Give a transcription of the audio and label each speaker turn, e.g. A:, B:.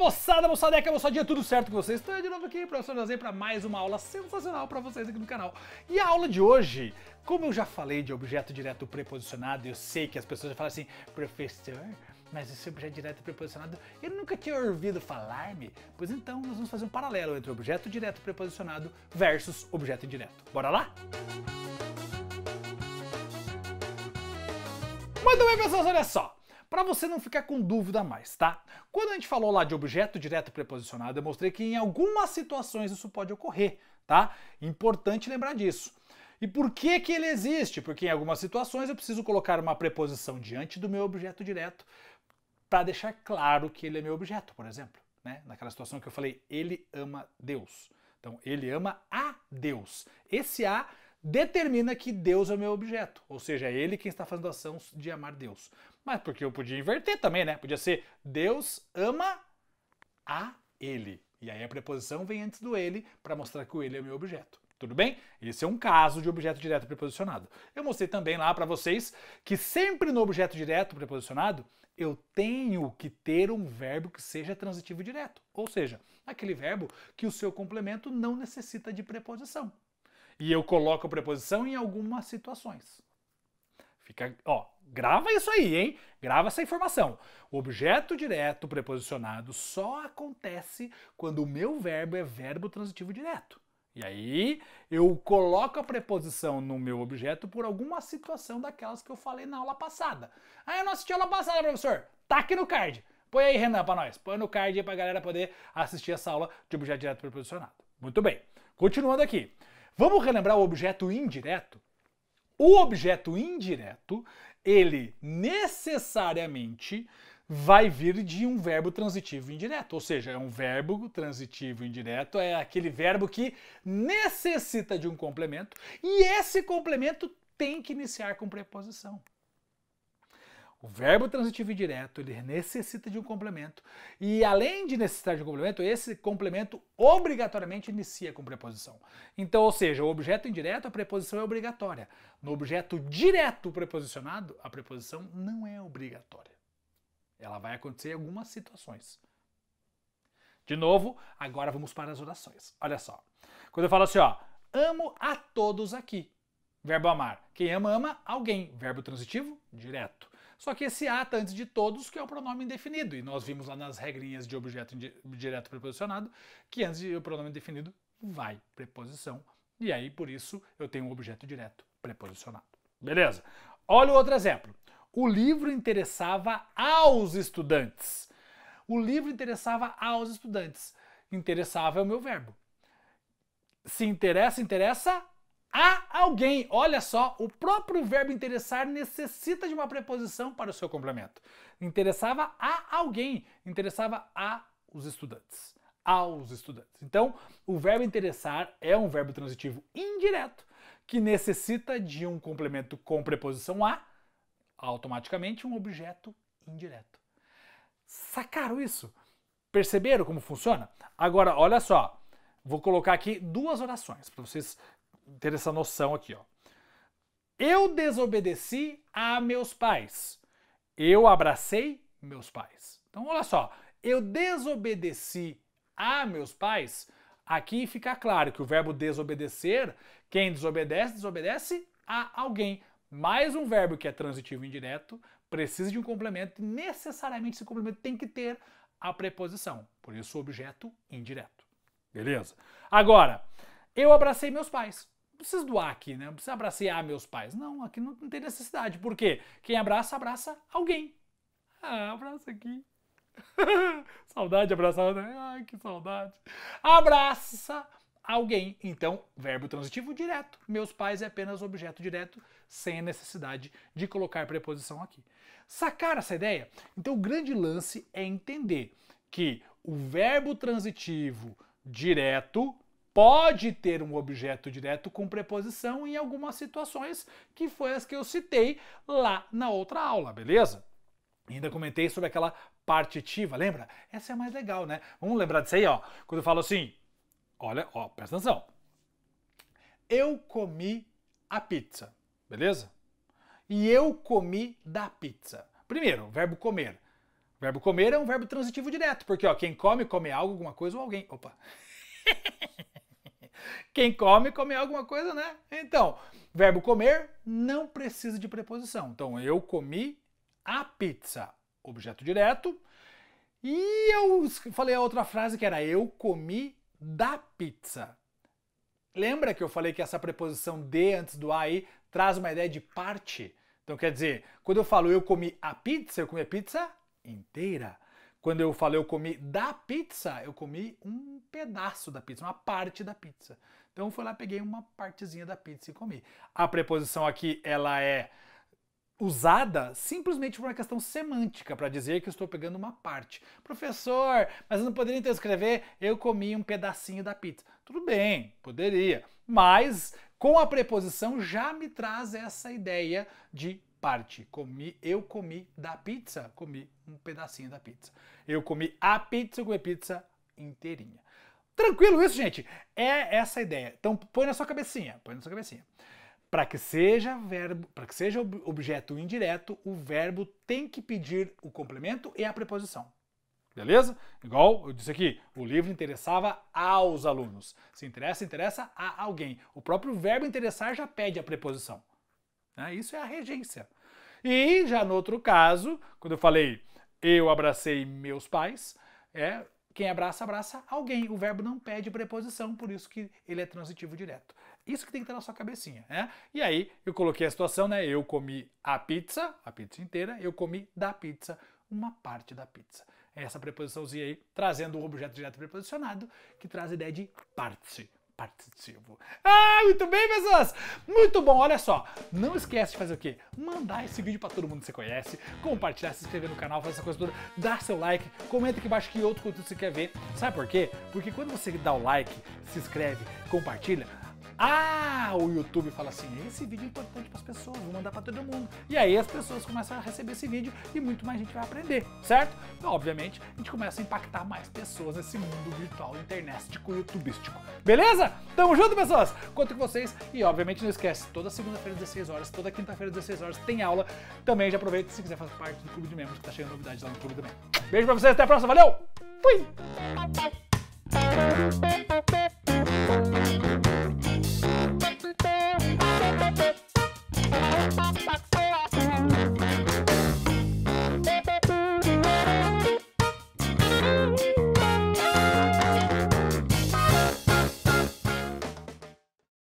A: moçada, moçadeca, moçadinha, tudo certo com vocês? Estou de novo aqui, professor Nazei, para mais uma aula sensacional para vocês aqui no canal. E a aula de hoje, como eu já falei de objeto direto preposicionado, eu sei que as pessoas já falam assim, professor, mas esse objeto direto preposicionado eu nunca tinha ouvido falar-me. Pois então, nós vamos fazer um paralelo entre objeto direto preposicionado versus objeto indireto. Bora lá? Muito bem, pessoas, olha só para você não ficar com dúvida mais, tá? Quando a gente falou lá de objeto direto preposicionado, eu mostrei que em algumas situações isso pode ocorrer, tá? Importante lembrar disso. E por que que ele existe? Porque em algumas situações eu preciso colocar uma preposição diante do meu objeto direto para deixar claro que ele é meu objeto, por exemplo, né? Naquela situação que eu falei, ele ama Deus. Então, ele ama a Deus. Esse a determina que Deus é o meu objeto, ou seja, é ele quem está fazendo a ação de amar Deus. Mas porque eu podia inverter também, né? Podia ser Deus ama a ele. E aí a preposição vem antes do ele para mostrar que o ele é o meu objeto. Tudo bem? Esse é um caso de objeto direto preposicionado. Eu mostrei também lá para vocês que sempre no objeto direto preposicionado eu tenho que ter um verbo que seja transitivo direto, ou seja, aquele verbo que o seu complemento não necessita de preposição. E eu coloco a preposição em algumas situações. Fica, ó, grava isso aí, hein? Grava essa informação. O objeto direto preposicionado só acontece quando o meu verbo é verbo transitivo direto. E aí eu coloco a preposição no meu objeto por alguma situação daquelas que eu falei na aula passada. Ah, eu não assisti a aula passada, professor. Tá aqui no card. Põe aí, Renan, pra nós. Põe no card aí pra galera poder assistir essa aula de objeto direto preposicionado. Muito bem. Continuando aqui. Vamos relembrar o objeto indireto? O objeto indireto, ele necessariamente vai vir de um verbo transitivo indireto, ou seja, é um verbo transitivo indireto, é aquele verbo que necessita de um complemento e esse complemento tem que iniciar com preposição. O verbo transitivo indireto, ele necessita de um complemento. E além de necessitar de um complemento, esse complemento obrigatoriamente inicia com preposição. Então, ou seja, o objeto indireto, a preposição é obrigatória. No objeto direto preposicionado, a preposição não é obrigatória. Ela vai acontecer em algumas situações. De novo, agora vamos para as orações. Olha só. Quando eu falo assim, ó, amo a todos aqui. Verbo amar. Quem ama, ama alguém. Verbo transitivo, direto. Só que esse A antes de todos, que é o pronome indefinido. E nós vimos lá nas regrinhas de objeto direto preposicionado que antes do pronome indefinido vai preposição. E aí, por isso, eu tenho um objeto direto preposicionado. Beleza? Olha o outro exemplo. O livro interessava aos estudantes. O livro interessava aos estudantes. Interessava é o meu verbo. Se interessa, interessa a alguém. Olha só, o próprio verbo interessar necessita de uma preposição para o seu complemento. Interessava a alguém, interessava a os estudantes, aos estudantes. Então, o verbo interessar é um verbo transitivo indireto que necessita de um complemento com preposição a, automaticamente um objeto indireto. Sacaram isso? Perceberam como funciona? Agora, olha só, vou colocar aqui duas orações para vocês ter essa noção aqui, ó. Eu desobedeci a meus pais. Eu abracei meus pais. Então, olha só. Eu desobedeci a meus pais. Aqui fica claro que o verbo desobedecer, quem desobedece, desobedece a alguém. Mais um verbo que é transitivo indireto precisa de um complemento e necessariamente esse complemento tem que ter a preposição. Por isso, objeto indireto. Beleza? Agora, eu abracei meus pais preciso doar aqui, né? Não preciso abraçar meus pais. Não, aqui não, não tem necessidade. Por quê? Quem abraça, abraça alguém. Ah, abraça aqui. saudade de abraçar. Né? Ai, que saudade. Abraça alguém. Então, verbo transitivo direto. Meus pais é apenas objeto direto, sem a necessidade de colocar preposição aqui. Sacar essa ideia? Então, o grande lance é entender que o verbo transitivo direto pode ter um objeto direto com preposição em algumas situações, que foi as que eu citei lá na outra aula, beleza? Ainda comentei sobre aquela partitiva, lembra? Essa é a mais legal, né? Vamos lembrar disso aí, ó. Quando eu falo assim, olha, ó, presta atenção. Eu comi a pizza, beleza? E eu comi da pizza. Primeiro, verbo comer. O verbo comer é um verbo transitivo direto, porque ó, quem come, come algo, alguma coisa ou alguém. Opa! Quem come, come alguma coisa, né? Então, verbo comer não precisa de preposição. Então, eu comi a pizza, objeto direto. E eu falei a outra frase que era eu comi da pizza. Lembra que eu falei que essa preposição de antes do a aí traz uma ideia de parte? Então quer dizer, quando eu falo eu comi a pizza, eu comi a pizza inteira. Quando eu falei eu comi da pizza, eu comi um pedaço da pizza, uma parte da pizza. Então fui lá, peguei uma partezinha da pizza e comi. A preposição aqui, ela é usada simplesmente por uma questão semântica, para dizer que eu estou pegando uma parte. Professor, mas eu não poderia então escrever eu comi um pedacinho da pizza. Tudo bem, poderia, mas com a preposição já me traz essa ideia de parte. Comi, eu comi da pizza, comi um pedacinho da pizza. Eu comi a pizza, comi a pizza inteirinha. Tranquilo isso, gente? É essa a ideia. Então põe na sua cabecinha, põe na sua cabecinha. Para que seja verbo, para que seja objeto indireto, o verbo tem que pedir o complemento e a preposição. Beleza? Igual eu disse aqui, o livro interessava aos alunos. Se interessa, interessa a alguém. O próprio verbo interessar já pede a preposição. Né? Isso é a regência. E já no outro caso, quando eu falei eu abracei meus pais, é quem abraça, abraça alguém. O verbo não pede preposição, por isso que ele é transitivo direto. Isso que tem que estar na sua cabecinha, né? E aí eu coloquei a situação, né? Eu comi a pizza, a pizza inteira, eu comi da pizza, uma parte da pizza. Essa preposiçãozinha aí, trazendo o objeto direto preposicionado, que traz a ideia de parte participativo. Ah, muito bem, pessoas! Muito bom, olha só. Não esquece de fazer o quê? Mandar esse vídeo para todo mundo que você conhece, compartilhar, se inscrever no canal, fazer essa coisa toda, dar seu like, comenta aqui embaixo que outro conteúdo você quer ver. Sabe por quê? Porque quando você dá o like, se inscreve, compartilha, ah, o YouTube fala assim: esse vídeo é importante para as pessoas, vou mandar para todo mundo. E aí as pessoas começam a receber esse vídeo e muito mais gente vai aprender, certo? Então, obviamente, a gente começa a impactar mais pessoas nesse mundo virtual, internético, youtubístico. Beleza? Tamo junto, pessoas! Conto com vocês e, obviamente, não esquece, toda segunda-feira às 16 horas, toda quinta-feira às 16 horas tem aula. Também já aproveita se quiser fazer parte do clube de membros, que tá chegando novidades lá no clube também. Beijo pra vocês, até a próxima, valeu! Fui!